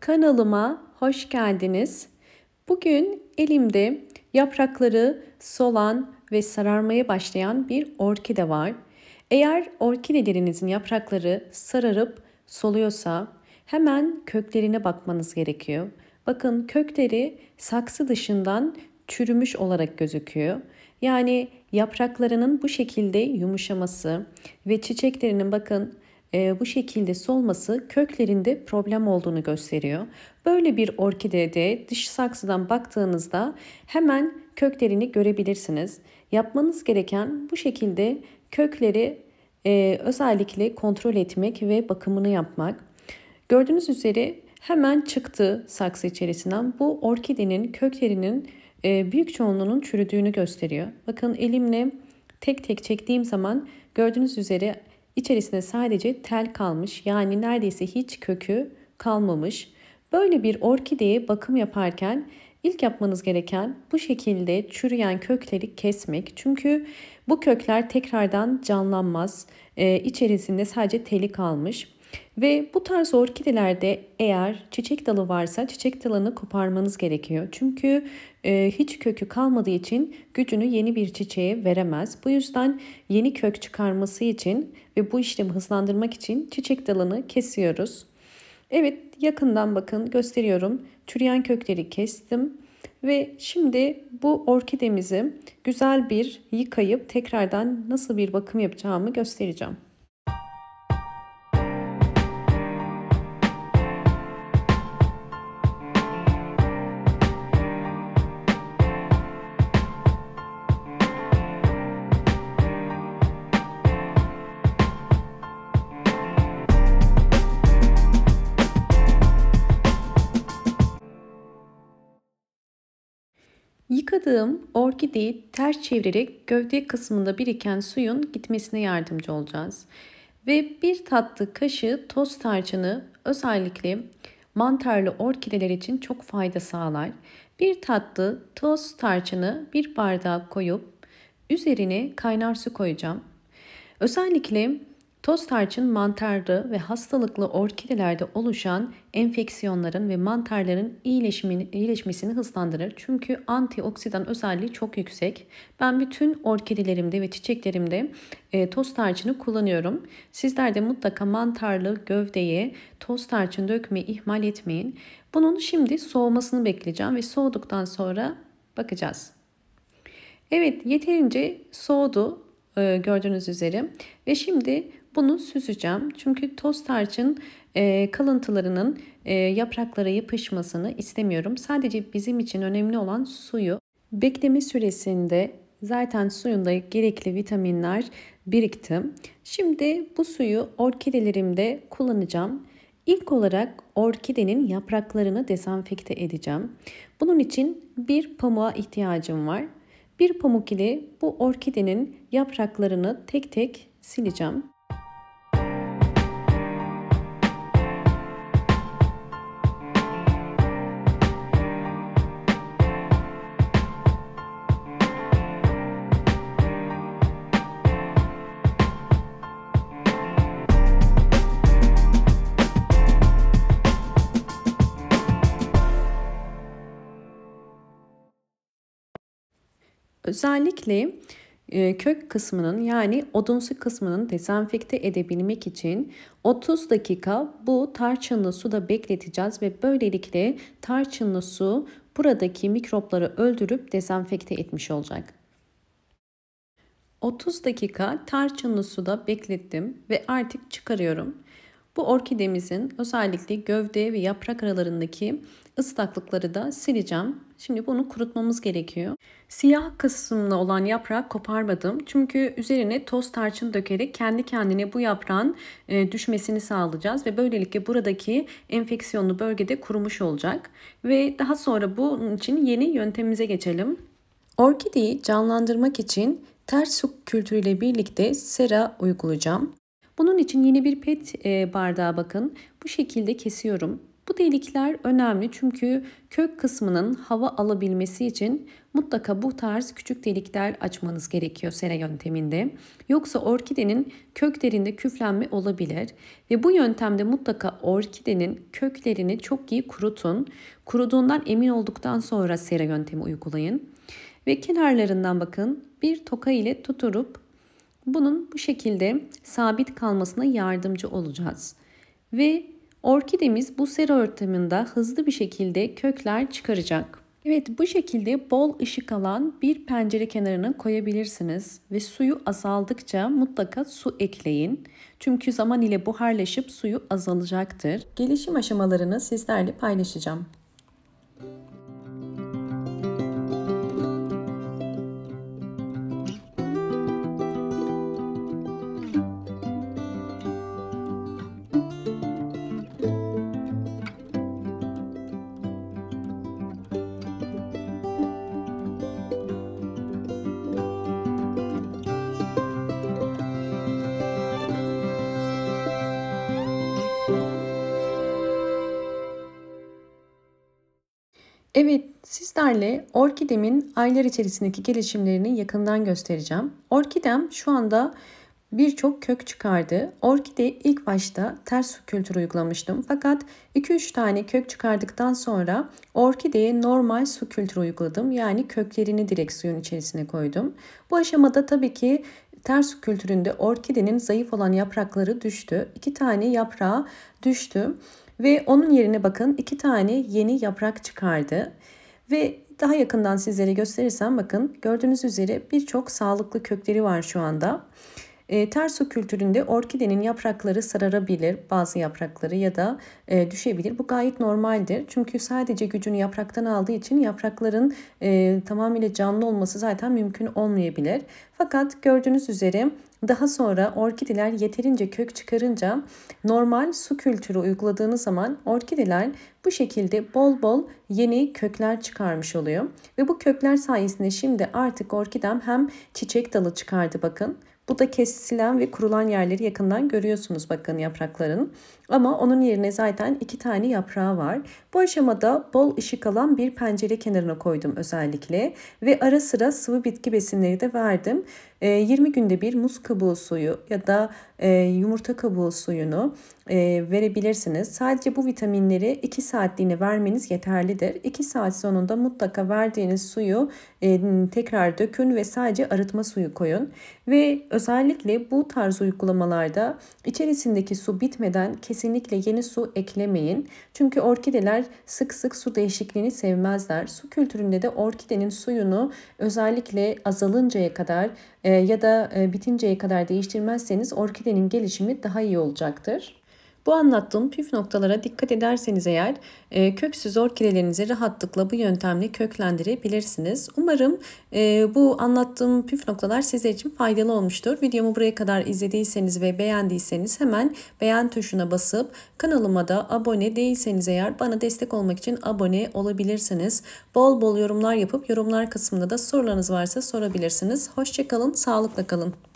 Kanalıma hoş geldiniz. Bugün elimde yaprakları solan ve sararmaya başlayan bir orkide var. Eğer orkidelerinizin yaprakları sararıp soluyorsa hemen köklerine bakmanız gerekiyor. Bakın kökleri saksı dışından çürümüş olarak gözüküyor. Yani yapraklarının bu şekilde yumuşaması ve çiçeklerinin bakın e, bu şekilde solması köklerinde problem olduğunu gösteriyor. Böyle bir orkidede dış saksıdan baktığınızda hemen köklerini görebilirsiniz. Yapmanız gereken bu şekilde kökleri e, özellikle kontrol etmek ve bakımını yapmak. Gördüğünüz üzere hemen çıktı saksı içerisinden. Bu orkidenin köklerinin e, büyük çoğunluğunun çürüdüğünü gösteriyor. Bakın elimle tek tek çektiğim zaman gördüğünüz üzere İçerisinde sadece tel kalmış yani neredeyse hiç kökü kalmamış. Böyle bir orkideye bakım yaparken ilk yapmanız gereken bu şekilde çürüyen kökleri kesmek. Çünkü bu kökler tekrardan canlanmaz. Ee, içerisinde sadece teli kalmış. Ve bu tarz orkidelerde eğer çiçek dalı varsa çiçek dalını koparmanız gerekiyor. Çünkü e, hiç kökü kalmadığı için gücünü yeni bir çiçeğe veremez. Bu yüzden yeni kök çıkarması için ve bu işlemi hızlandırmak için çiçek dalını kesiyoruz. Evet yakından bakın gösteriyorum. Çürüyen kökleri kestim. Ve şimdi bu orkidemizi güzel bir yıkayıp tekrardan nasıl bir bakım yapacağımı göstereceğim. Yıkadığım orkideyi ters çevirerek gövde kısmında biriken suyun gitmesine yardımcı olacağız. Ve bir tatlı kaşığı toz tarçını özellikle mantarlı orkideler için çok fayda sağlar. Bir tatlı toz tarçını bir bardağa koyup üzerine kaynar su koyacağım. Özellikle Toz tarçın mantarlı ve hastalıklı orkidelerde oluşan enfeksiyonların ve mantarların iyileşmesini hızlandırır. Çünkü antioksidan özelliği çok yüksek. Ben bütün orkidelerimde ve çiçeklerimde e, toz tarçını kullanıyorum. Sizler de mutlaka mantarlı gövdeye toz tarçın dökmeyi ihmal etmeyin. Bunun şimdi soğumasını bekleyeceğim ve soğuduktan sonra bakacağız. Evet yeterince soğudu e, gördüğünüz üzere ve şimdi bunu süzeceğim çünkü toz tarçın e, kalıntılarının e, yapraklara yapışmasını istemiyorum. Sadece bizim için önemli olan suyu. Bekleme süresinde zaten suyunda gerekli vitaminler biriktim. Şimdi bu suyu orkidelerimde kullanacağım. İlk olarak orkidenin yapraklarını dezenfekte edeceğim. Bunun için bir pamuğa ihtiyacım var. Bir pamuk ile bu orkidenin yapraklarını tek tek sileceğim. Özellikle e, kök kısmının yani odunsu kısmının dezenfekte edebilmek için 30 dakika bu tarçınlı suda bekleteceğiz ve böylelikle tarçınlı su buradaki mikropları öldürüp dezenfekte etmiş olacak. 30 dakika tarçınlı suda beklettim ve artık çıkarıyorum. Bu orkidemizin özellikle gövde ve yaprak aralarındaki ıslaklıkları da sileceğim. Şimdi bunu kurutmamız gerekiyor. Siyah kısmına olan yaprak koparmadım. Çünkü üzerine toz tarçın dökerek kendi kendine bu yaprağın e, düşmesini sağlayacağız. Ve böylelikle buradaki enfeksiyonlu bölgede kurumuş olacak. Ve daha sonra bunun için yeni yöntemimize geçelim. Orkideyi canlandırmak için ters su kültürüyle birlikte sera uygulayacağım. Bunun için yeni bir pet e, bardağa bakın. Bu şekilde kesiyorum. Bu delikler önemli çünkü kök kısmının hava alabilmesi için mutlaka bu tarz küçük delikler açmanız gerekiyor sera yönteminde. Yoksa orkidenin köklerinde küflenme olabilir ve bu yöntemde mutlaka orkidenin köklerini çok iyi kurutun. Kuruduğundan emin olduktan sonra sera yöntemi uygulayın. Ve kenarlarından bakın bir toka ile tuturup bunun bu şekilde sabit kalmasına yardımcı olacağız. Ve Orkidemiz bu sera ortamında hızlı bir şekilde kökler çıkaracak. Evet bu şekilde bol ışık alan bir pencere kenarına koyabilirsiniz ve suyu azaldıkça mutlaka su ekleyin. Çünkü zaman ile buharlaşıp suyu azalacaktır. Gelişim aşamalarını sizlerle paylaşacağım. Evet, sizlerle orkidemin aylar içerisindeki gelişimlerini yakından göstereceğim. Orkidem şu anda birçok kök çıkardı. Orkide ilk başta ters kültür uygulamıştım. Fakat 2-3 tane kök çıkardıktan sonra orkideye normal su kültürü uyguladım. Yani köklerini direkt suyun içerisine koydum. Bu aşamada tabii ki ters kültüründe orkidenin zayıf olan yaprakları düştü. İki tane yaprağı düştü. Ve onun yerine bakın iki tane yeni yaprak çıkardı. Ve daha yakından sizlere gösterirsem bakın gördüğünüz üzere birçok sağlıklı kökleri var şu anda. E, terso kültüründe orkidenin yaprakları sararabilir bazı yaprakları ya da e, düşebilir. Bu gayet normaldir. Çünkü sadece gücünü yapraktan aldığı için yaprakların e, tamamıyla canlı olması zaten mümkün olmayabilir. Fakat gördüğünüz üzere daha sonra orkideler yeterince kök çıkarınca normal su kültürü uyguladığınız zaman orkideler bu şekilde bol bol yeni kökler çıkarmış oluyor. Ve bu kökler sayesinde şimdi artık orkidem hem çiçek dalı çıkardı bakın bu da kesilen ve kurulan yerleri yakından görüyorsunuz bakın yaprakların. Ama onun yerine zaten iki tane yaprağı var. Bu aşamada bol ışık alan bir pencere kenarına koydum özellikle. Ve ara sıra sıvı bitki besinleri de verdim. 20 ee, günde bir muz kabuğu suyu ya da e, yumurta kabuğu suyunu e, verebilirsiniz. Sadece bu vitaminleri 2 saatliğine vermeniz yeterlidir. 2 saat sonunda mutlaka verdiğiniz suyu e, tekrar dökün ve sadece arıtma suyu koyun. Ve özellikle bu tarz uygulamalarda içerisindeki su bitmeden kesinlikle yeni su eklemeyin. Çünkü orkideler sık sık su değişikliğini sevmezler. Su kültüründe de orkidenin suyunu özellikle azalıncaya kadar ee, ya da e, bitinceye kadar değiştirmezseniz orkidenin gelişimi daha iyi olacaktır. Bu anlattığım püf noktalara dikkat ederseniz eğer e, köksüz orkidelerinizi rahatlıkla bu yöntemle köklendirebilirsiniz. Umarım e, bu anlattığım püf noktalar size için faydalı olmuştur. Videomu buraya kadar izlediyseniz ve beğendiyseniz hemen beğen tuşuna basıp kanalıma da abone değilseniz eğer bana destek olmak için abone olabilirsiniz. Bol bol yorumlar yapıp yorumlar kısmında da sorularınız varsa sorabilirsiniz. Hoşçakalın, sağlıkla kalın.